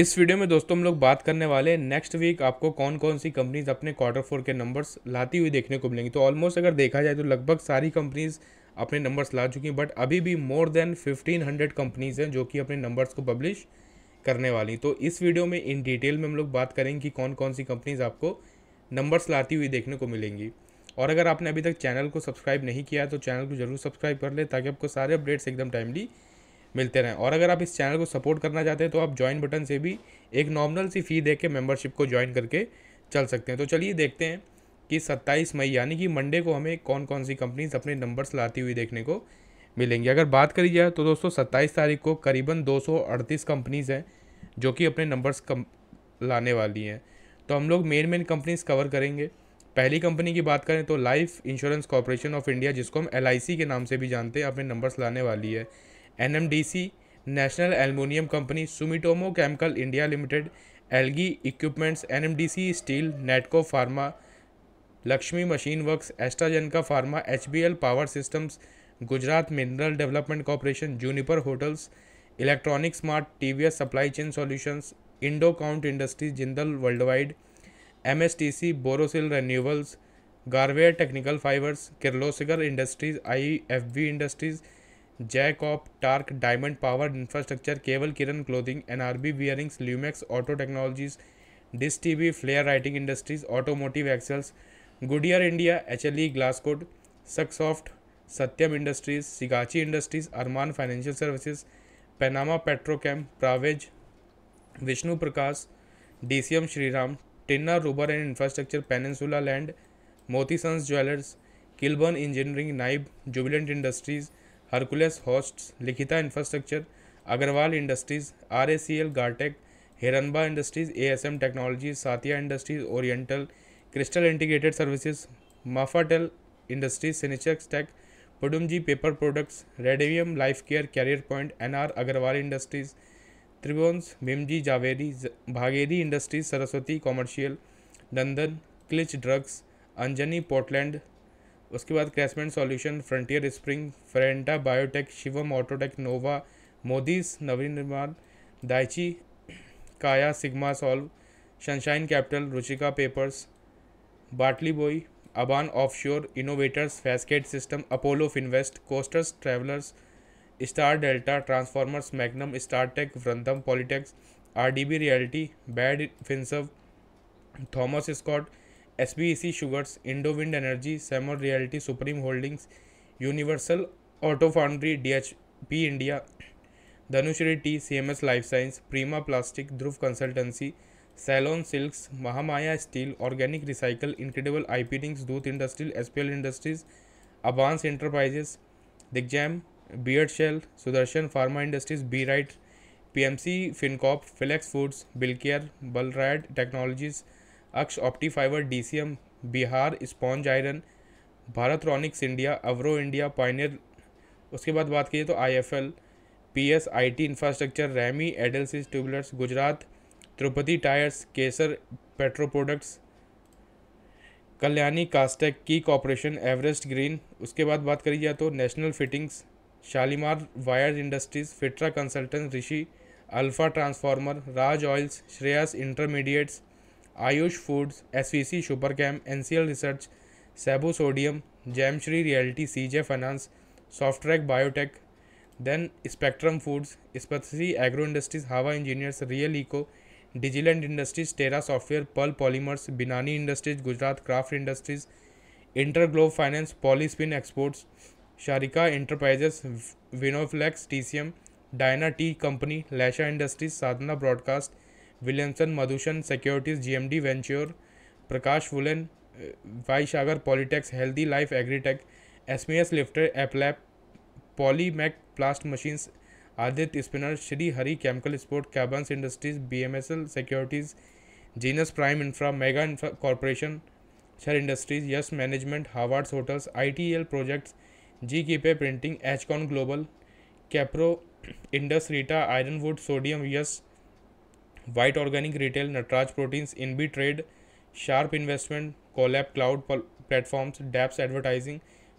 इस वीडियो में दोस्तों हम लोग बात करने वाले हैं नेक्स्ट वीक आपको कौन कौन सी कंपनीज अपने क्वार्टर फोर के नंबर्स लाती हुई देखने को मिलेंगी तो ऑलमोस्ट अगर देखा जाए तो लगभग सारी कंपनीज अपने नंबर्स ला चुकी हैं बट अभी भी मोर देन 1500 कंपनीज हैं जो कि अपने नंबर्स को पब्लिश करने वाली तो इस वीडियो में इन डिटेल में हम लोग बात करेंगे कि कौन कौन सी कंपनीज आपको नंबर्स लाती हुई देखने को मिलेंगी और अगर आपने अभी तक चैनल को सब्सक्राइब नहीं किया तो चैनल को जरूर सब्सक्राइब कर ले ताकि आपको सारे अपडेट्स एकदम टाइमली मिलते रहें और अगर आप इस चैनल को सपोर्ट करना चाहते हैं तो आप ज्वाइन बटन से भी एक नॉर्मल सी फ़ी दे के मेम्बरशिप को ज्वाइन करके चल सकते हैं तो चलिए देखते हैं कि 27 मई यानी कि मंडे को हमें कौन कौन सी कंपनीज अपने नंबर्स लाती हुई देखने को मिलेंगी अगर बात करी जाए तो दोस्तों सत्ताईस तारीख को करीबन दो कंपनीज़ हैं जो कि अपने नंबर्स कम लाने वाली हैं तो हम लोग मेन मेन कंपनीज कवर करेंगे पहली कंपनी की बात करें तो life insurance corporation of India जिसको हम एल के नाम से भी जानते हैं अपने नंबर्स लाने वाली है NMDC national aluminium company Sumitomo chemical India limited Elgi equipments NMDC steel Natco pharma Lakshmi machine works AstraZeneca pharma HBL power systems Gujarat mineral development corporation Juniper hotels electronic smart TVS supply chain solutions Indo Count industries Jindal world wide MSTC Borosil renewables Garware technical fibres Kirloskar industries IFB industries जैक ऑप टार्क diamond power infrastructure Kewal Kiran clothing N R B bearings Lumax auto technologies dish T V flair writing industries automotive axles Goodyear India H L E Glascoat Saksoft Satyam industries Sigachi industries Arman financial services Panama Petrochem Praveg Vishnu Prakash D C M Shriram Tinna rubber and infrastructure Peninsula land Moti sons jewellers Kilburn engineering Nibe Jubilant industries Hercules hoists Likhitha infrastructure Agarwal industries R A C L Geartech Hiranba industries A S M technology Satia industries oriental crystal integrated services Mafatlal industries सिनेचेक्स tech Pudumjee paper products रेडेवियम life care career point N R Agarwal industries Tribhovandas Bhimji Zaveri Bhageria industries Saraswati commercial Nandan क्लिच drugs Anjani portland उसके बाद क्रैसमेंट solution frontier springs फ्रेंटा biotech Shivam autotech nova मोदीज Navin Nirman Daiichi काया sigma solve sunshine capital Ruchika papers Batliboi Aban offshore innovators फैसकेट system Apollo Finvest कोस्टर्स ट्रैवलर्स star delta transformers magnum startech वृंदम polytex R D B realty bad Finserv Thomas Scott S B C sugars Indowind energy सेमोर realty supreme holdings universal auto foundry D H P India Dhanushree T C M S life science Prima plastic Dhruv consultancy सैलोन silks Mahamaya steel organic recycle incredible I P डिंग्स दूध industrial S P L industries Abans enterprises Digjam बियड शेल Sudarshan pharma industries B right P M C Fincorp फिलेक्स foods Bilcare बलराइड technologies Aksh fibre D Bihar sponge iron Bharat रॉनिक्स India Avro India pioneer उसके बाद बात करिए तो आईएफएल पीएस आईटी इंफ्रास्ट्रक्चर रैमी एडलसिस tubulars Gujarat Tirupati tyres Kesar petro products Kalyani Castech की कॉरपोरेशन एवरेस्ट ग्रीन उसके बाद बात करी जाए तो national fittings Shalimar wire industries फिट्रा consultant Rishi alpha transformer Raj oils Shreyas intermediates Ayush foods S V C super chem N C L research सेबू sodium Shri realty C J finance Softrak biotech देन स्पेक्ट्रम फूड्स स्पेसी एग्रो इंडस्ट्रीज हावा इंजीनियर्स रियल इको डिजीलैंड industries terra software पल polymers Binani industries Gujarat craft industries InterGlobe finance Polyspin exports Sharika enterprises Vinyoflex M Diana tea company लैशा industries Sadhna broadcast Williamson मधुशन securities GMD venture Prakash woollen वाई Sagar Polytex healthy life Agritech एसमीएस लिफ्टर एपलैप Polymac plast machines Aditya spinner Shri Hari chemical sport कैबन्स industries B M S L securities Genus prime infra mega infra corporation शर industries yes management हार्वर्ड्स hotels I T L projects G K P printing एचकॉन global कैप्रो Indus रीटा iron wood sodium yes white organic retail Nataraj proteins इन B trade sharp investment कोलैप cloud platforms डैप्स advertising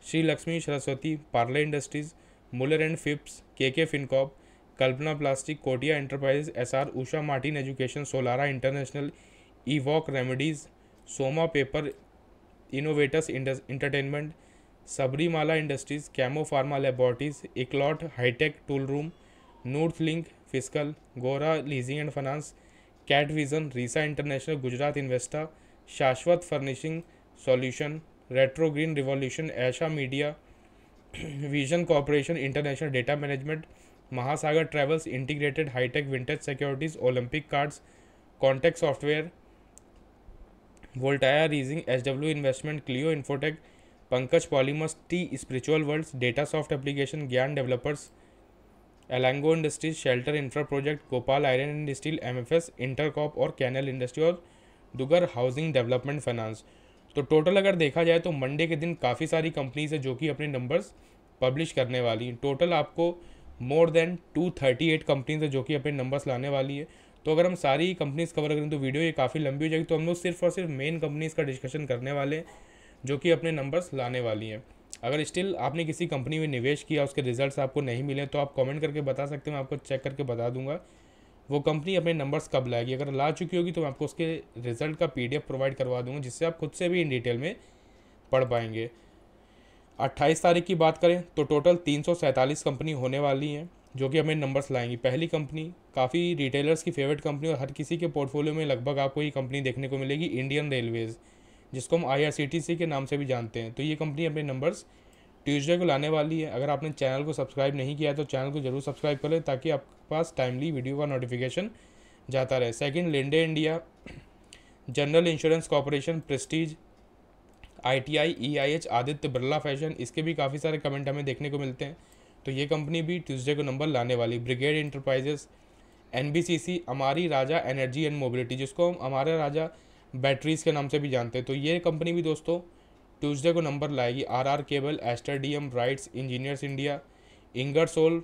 Shri Lakshmi Saraswati Parle industries Muller and Phipps K K Fincorp Kalpana plastic Kotia enterprise S R Usha Martin education Solara international ई वॉक remedies Soma paper innovators entertainment Sabarimala industries chemo pharma laboratories इकलॉट hitech tool room north link fiscal गोरा leasing and finance कैट vision रीसा international Gujarat Investa Shashwat furnishing solution retro green revolution ऐशा media vision corporation international data management Mahasagar travels integrated hitech vintage securities Olympic cards contact software वोल्टाया रीजिंग H W investment क्लियो Infotech Pankaj polymers टी spiritual worlds data soft application Gyan developers Elango industries shelter infra project Gopal iron and steel S इंटरकॉप और कैनल industry और Dugar housing development finance तो total अगर देखा जाए तो मंडे के दिन काफ़ी सारी कंपनीज है जो कि अपने नंबर्स पब्लिश करने वाली हैं टोटल आपको more than two thirty eight companies है जो कि अपने नंबर्स लाने वाली है तो अगर हम सारी कंपनीज कवर करें तो वीडियो ये काफ़ी लंबी हो जाएगी तो हम लोग सिर्फ और सिर्फ मेन कंपनीज़ का डिस्कशन करने वाले हैं जो कि अपने नंबर्स लाने वाली हैं अगर स्टिल आपने किसी कंपनी में निवेश किया उसके रिजल्ट्स आपको नहीं मिले तो आप कमेंट करके बता सकते हैं मैं आपको चेक करके बता दूंगा वो कंपनी अपने नंबर्स कब लाएगी अगर ला चुकी होगी तो मैं आपको उसके रिजल्ट का पीडीएफ प्रोवाइड करवा दूंगा जिससे आप खुद से भी इन डिटेल में पढ़ पाएंगे अट्ठाईस तारीख की बात करें तो टोटल तीन कंपनी होने वाली हैं जो कि हमें नंबर्स लाएंगी पहली कंपनी काफ़ी रिटेलर्स की फेवरेट कंपनी और हर किसी के पोर्टफोलियो में लगभग आपको ये कंपनी देखने को मिलेगी इंडियन रेलवेज़ जिसको हम आई के नाम से भी जानते हैं तो ये कंपनी अपने नंबर्स ट्यूजडे को लाने वाली है अगर आपने चैनल को सब्सक्राइब नहीं किया तो चैनल को जरूर सब्सक्राइब कर लें ताकि आपके पास टाइमली वीडियो का नोटिफिकेशन जाता रहे सेकंड लेंडे India general insurance corporation prestige ITI EIH Aditya Birla fashion इसके भी काफ़ी सारे कमेंट हमें देखने को मिलते हैं तो ये कंपनी भी ट्यूज़डे को नंबर लाने वाली ब्रिगेड इंटरप्राइजेस एन अमारी राजा एनर्जी एंड मोबिलिटी जिसको हम हमारा राजा बैटरीज़ के नाम से भी जानते हैं तो ये कंपनी भी दोस्तों ट्यूसडे को नंबर लाएगी R R cable Aster D M RITES engineers India Ingersoll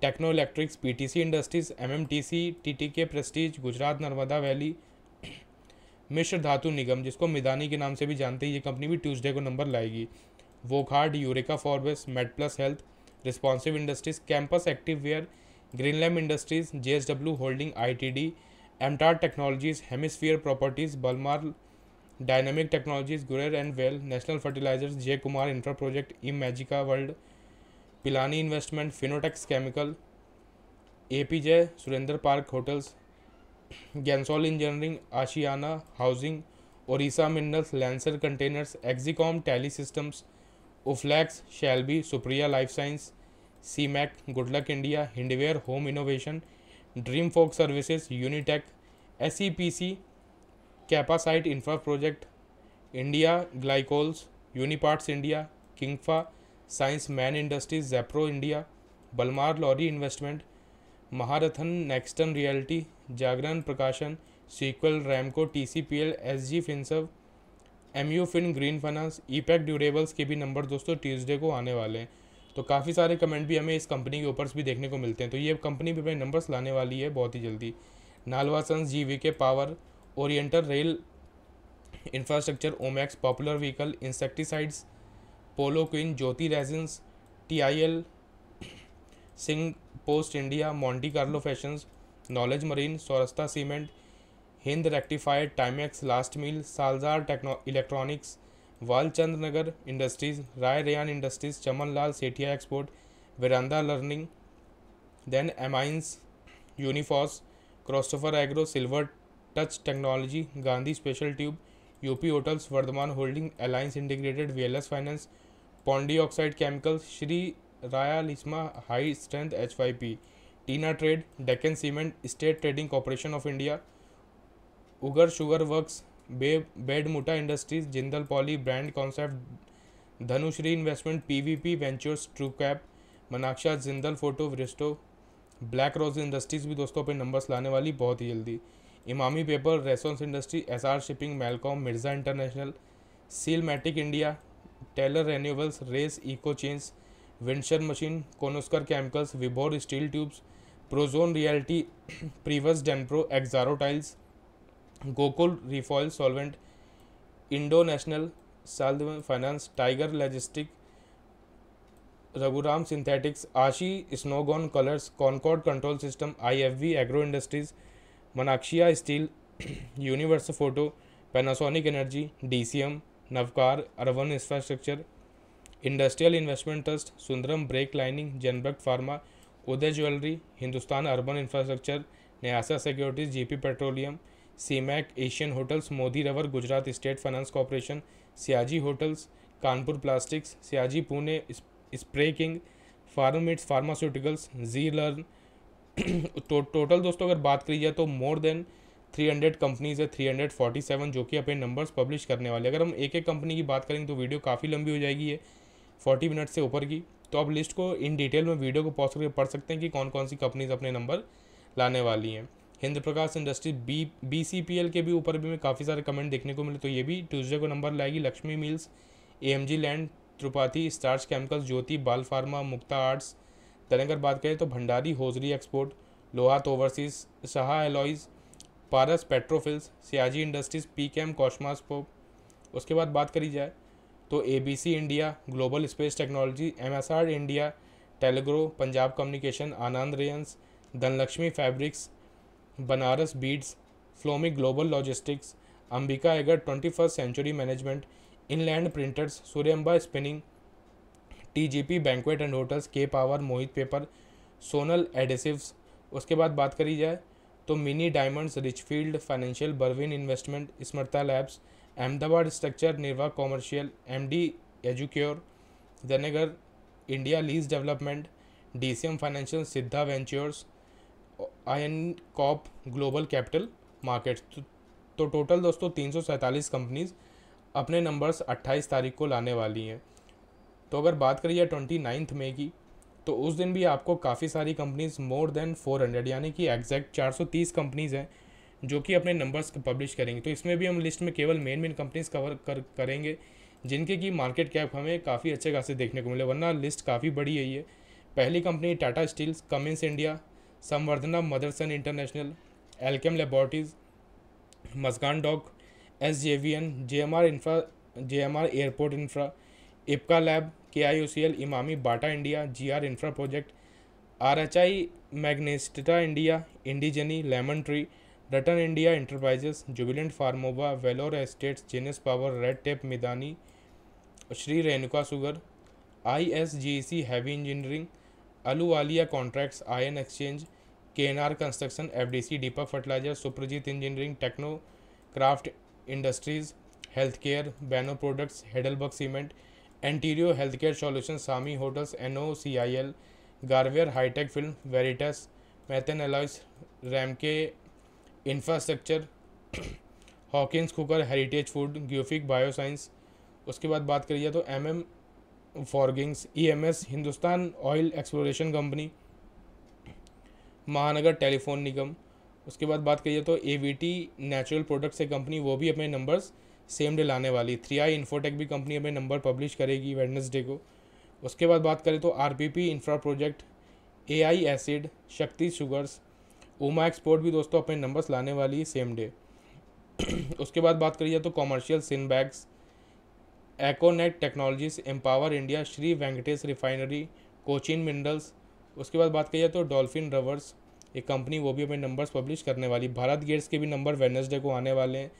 techno electrics P T C industries M M T C T T K prestige Gujarat Narmada valley Mishra Dhatu Nigam जिसको मिदानी के नाम से भी जानते हैं ये कंपनी भी ट्यूसडे को नंबर लाएगी Wockhardt Eureka Forbes med plus health responsive industries campus active wear Greenlam industries J S W holding I T D MTAR technologies hemisphere properties Balmer dynamic technologies गुरेर एंड वेल national fertilisers J Kumar infra project Imagicaa world Pilani investment Finotex chemical A P J Surendra park hotels Gensol engineering Ashiana housing Orissa minerals Lancer containers Exicom tele systems Uflex Shalby Supriya life science सीमैक गुडलक India Hindware home innovation dream folks services Unitech S E P C Capacite infra project India glycols Uniparts India Kingfa science man industries जैप्रो India Balmer Lawrie investment महारथन नेक्स्टन realty Jagran Prakashan sequel Ramco T C P L S G Finserv M U fin green finance EPack durables के भी number दोस्तों Tuesday को आने वाले हैं तो काफ़ी सारे कमेंट भी हमें इस कंपनी के ऊपर भी देखने को मिलते हैं तो ये कंपनी भी अपने नंबर्स लाने वाली है बहुत ही जल्दी Nalwa sons G V K power oriental rail infrastructure Omaxe popular vehicle insecticides polo queen Jyoti रेजेंस टी आई एल सिंह पोस्ट India Monte Carlo fashions knowledge marine Saurashtra cement Hind rectifiers Timex last mile Salzer techno electronics Walchandnagar industries राय rayon industries Chaman Lal Sethia export Veranda learning देन amines यूनिफॉस क्रोस्टोफर agro silver touch technology Gandhi special tube UP hotels Vardhman holding alliance integrated V finance Pondy oxide chemicals Shri राया लिस्मा high strength H Y P टीना trade Deccan cement state trading corporation of India Ugar sugar works बे बेडमुटा industries Jindal poly brand concept Dhanushree investment PVP ventures true cap मनाक्षा Jindal photo वरिस्टो black rose industries भी दोस्तों अपने नंबर्स लाने वाली बहुत ही जल्दी इमामी पेपर रेसोन्स इंडस्ट्री एस आर शिपिंग मेलकॉम मिर्ज़ा इंटरनेशनल सीलमेटिक इंडिया टेलर रेन्यूबल्स रेस इको चेंस विंडशर मशीन कोनोस्कर chemicals Vibhor steel tubes Prozone realty प्रीवस डेनप्रो एक्जारो टाइल्स गोकुल रिफॉइल सॉल्वेंट इंडो नेशनल साल finance tiger logistic Raghuram synthetics आशी स्नोगॉन colours Concord control system I F V agro industries मनाक्षिया steel universe photo Panasonic energy D C M Navkar अरवन infrastructure industrial investment trust Sundaram brake lining जनबर्ग pharma Uday jewellery Hindustan urban infrastructure Nyasa securities GP petroleum Seamec Asian hotels Modi रवर Gujarat state finance corporation Sayaji hotels Kanpur plastics Sayaji Pune spray king फार्मेट्स pharmaceuticals G learn तो, total दोस्तों अगर बात करी जाए तो मोर देन 300 कंपनीज है 347 जो कि अपने नंबर्स पब्लिश करने वाले अगर हम एक एक कंपनी की बात करेंगे तो वीडियो काफ़ी लंबी हो जाएगी ये 40 मिनट से ऊपर की तो आप लिस्ट को इन डिटेल में वीडियो को पॉज करके पढ़ सकते हैं कि कौन कौन सी कंपनीज अपने नंबर लाने वाली हैं Hind Prakash industry B B C P L के भी ऊपर भी मैं काफ़ी सारे कमेंट देखने को मिले तो ये भी ट्यूजडे को नंबर लाएगी Lakshmi mills A M G land Tripathi starch chemicals Jyoti बाल फार्मा मुक्ता आर्ट्स अगर बात करें तो भंडारी होजरी एक्सपोर्ट लोहात overseas Shah alloys Paras Petrofils Sayaji industries P chem कॉशमास पोप उसके बाद बात करी जाए तो A India global space technology M India टेलीग्रो Punjab communication Anand rayons Dhanlaxmi fabrics Banaras beads फ्लोमी ग्लोबल लॉजिस्टिक्स अंबिका एगर twenty first century management inland printers सूर्यम्बा spinning TGP banquet and hotels के power Mohit paper Sonal adhesives उसके बाद बात करी जाए तो मिनी डायमंड्स रिचफील्ड फाइनेंशियल बर्विन इन्वेस्टमेंट स्मृता लैब्स अहमदाबाद स्ट्रक्चर निर्वा कॉमर्शियल एम डी एजुक्योर जनेगर India lease development D C M financial Siddha ventures I N कॉप ग्लोबल कैपिटल मार्केट्स तो, टोटल तो दोस्तों तीन सौ सैंतालीस कंपनीज अपने नंबर्स अट्ठाईस तारीख को लाने वाली हैं तो अगर बात करिए ट्वेंटी नाइन्थ मे की तो उस दिन भी आपको काफ़ी सारी companies more than four hundred यानी कि एग्जैक्ट चार सौ तीस कंपनीज़ हैं जो कि अपने नंबर्स पब्लिश करेंगे तो इसमें भी हम लिस्ट में केवल मेन मेन कंपनीज कवर कर करेंगे जिनके की मार्केट कैप हमें काफ़ी अच्छे खासे देखने को मिले वरना लिस्ट काफ़ी बड़ी है ये पहली company Tata steels Cummins India Samvardhana Motherson international Alkem laboratories मस्कान डॉक S J V N J M R infra J M R airport infra Ipca lab K I O C L Emami Bata India G R infra project R H I Magnesita India इंडिजनी lemon tree Rattan India enterprises Jubilant Pharmova Valor estates Genus power red tape Midhani Shri Renuka sugar I S G C heavy engineering Ahluwalia contracts ion exchange K N R construction F D C Deepak fertiliser Suprajit engineering techno craft industries health care बैनो products Heidelberg cement एंटीरियो health care solution सामी hotels N O C I L Garware hitech film Veritas Maithan रैम रैमके infrastructure Hawkins cooker heritage food ग्योफिक bioscience उसके बाद बात करिए तो M M forgings EMS e Hindustan oil exploration company Mahanagar telephone Nigam उसके बाद बात करिए तो A V T natural products से कंपनी वो भी अपने नंबर्स सेम डे लाने वाली थ्री आई इन्फोटेक भी कंपनी अपने नंबर पब्लिश करेगी वेडनेसडे को उसके बाद बात करें तो R P P infra project A I एसिड शक्ति शुगर्स उमा एक्सपोर्ट भी दोस्तों अपने नंबर्स लाने वाली सेम डे उसके बाद बात करिए तो कॉमर्शियल सिन बैग्स एकोनेट technologies empower India Shri Venkatesh refinery Cochin minerals उसके बाद बात की जाए तो डॉल्फिन रवर्स एक कंपनी वो भी अपने नंबर्स पब्लिश करने वाली भारत गेट्स के भी नंबर वेनसडे को आने वाले हैं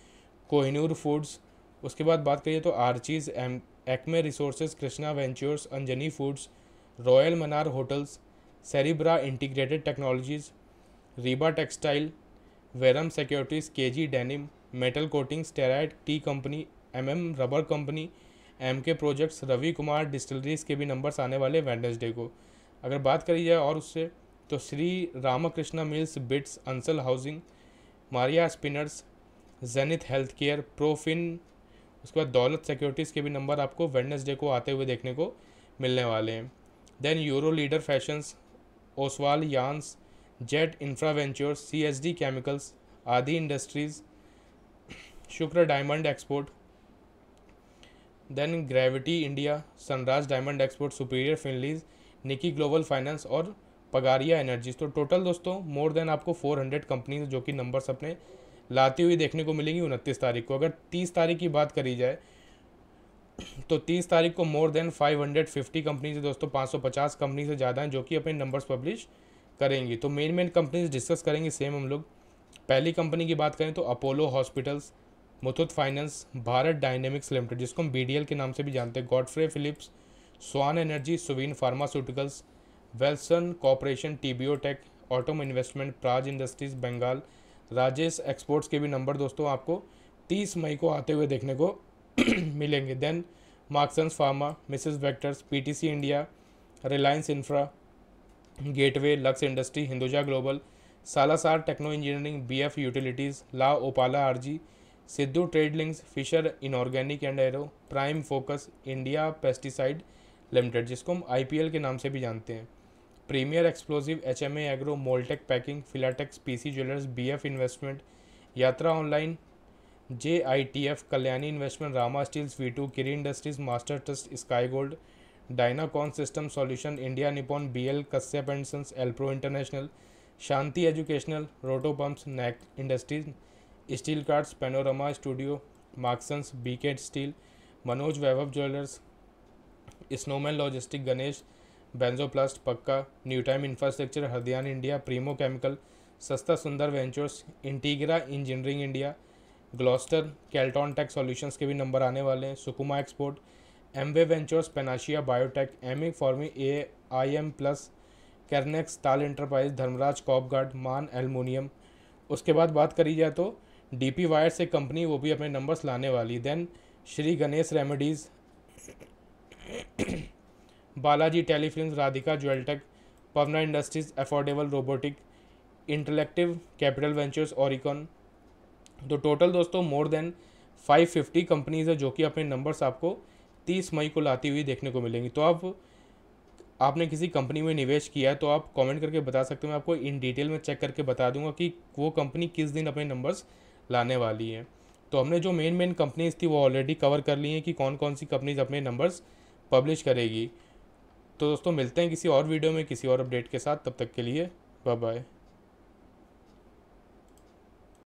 कोहिनूर फूड्स उसके बाद बात करिए तो Archies M Acme resources Krishna ventures Anjani foods royal मनार hotels Cerebra integrated technologies Riba textile वेरम securities K G denim metal coatings टेराइड tea company M M rubber company M K projects Ravi Kumar distilleries के भी नंबर्स आने वाले वेडनेसडे को अगर बात करी जाए और उससे तो Shri Ramakrishna mills BITS Ansal housing Maria spinners Zenith health care प्रोफिन उसके बाद दौलत सिक्योरिटीज़ के भी नंबर आपको वेडनेसडे को आते हुए देखने को मिलने वाले हैं then Euro leader fashions Oswal yarns jet infra ventures C S D chemicals Aadi industries Shukra diamond export then gravity India Sunraj diamond export superior finlease Nikki global finance और पगारिया एनर्जीज तो टोटल दोस्तों मोर देन आपको 400 कंपनीज जो कि नंबर्स अपने लाती हुई देखने को मिलेंगी उनतीस तारीख को अगर तीस तारीख की बात करी जाए तो तीस तारीख को मोर देन 550 कंपनीज दोस्तों 550 कंपनी से ज़्यादा हैं जो कि अपने नंबर्स पब्लिश करेंगी तो मेन मेन कंपनीज डिस्कस करेंगे सेम हम लोग पहली कंपनी की बात करें तो Apollo hospitals Muthoot finance Bharat dynamics limited जिसको हम बी के नाम से भी जानते हैं Godfrey Phillips swan energy Suven pharmaceuticals वेल्सन कॉरपोरेशन टीबीओ टेक ऑटोम investment Praj industries Bengal Rajesh exports के भी नंबर दोस्तों आपको 30 मई को आते हुए देखने को मिलेंगे then Marksans pharma Mrs Bectors PTC India Reliance infra gateway Lux industry Hinduja global Salasar techno engineering BF utilities La Opala RG Siddhu trade links Fischer inorganic and aero prime focus India pesticide limited जिसको हम I के नाम से भी जानते हैं premier explosive H M agro मोलटेक packing filatex P C jewellers B F investment Yatra online J I T F Kalyani investment Rama steels V two Kiri industries master trust sky gold Dynacon system solution India Nippon B L Kashyap and sons Elpro international Shanti educational roto pumps नैक industries steel cards panorama studio Marksans बीकेट steel Manoj Vaibhav jewellers snowman logistic Ganesh benzoplast पक्का new time infrastructure हरदियान India primo chemical Sasta Sundar ventures integra engineering India Gloster Kelton tech solutions के भी number आने वाले हैं सुकुमा export Amway ventures Panacea biotech M फॉर्मी ए आई एम प्लस कैरनेक्स ताल इंटरप्राइज धर्मराज कॉपगार्ड मान एलमोनियम उसके बाद बात करी जाए तो डीपी वायर से कंपनी वो भी अपने नंबर्स लाने वाली then Shri Ganesh remedies Balaji telefilm Radhika jeweltech Pavna industries affordable robotic intellective capital ventures Oricon तो टोटल दोस्तों मोर देन 550 कंपनीज है जो कि अपने नंबर्स आपको 30 मई को लाती हुई देखने को मिलेंगी तो आप आपने किसी कंपनी में निवेश किया है तो आप कमेंट करके बता सकते हो मैं आपको इन डिटेल में चेक करके बता दूंगा कि वो कंपनी किस दिन अपने नंबर्स लाने वाली है तो हमने जो मेन मेन कंपनीज थी वो ऑलरेडी कवर कर ली हैं कि कौन कौन सी कंपनीज अपने नंबर्स पब्लिश करेगी तो दोस्तों मिलते हैं किसी और वीडियो में किसी और अपडेट के साथ तब तक के लिए बाय बाय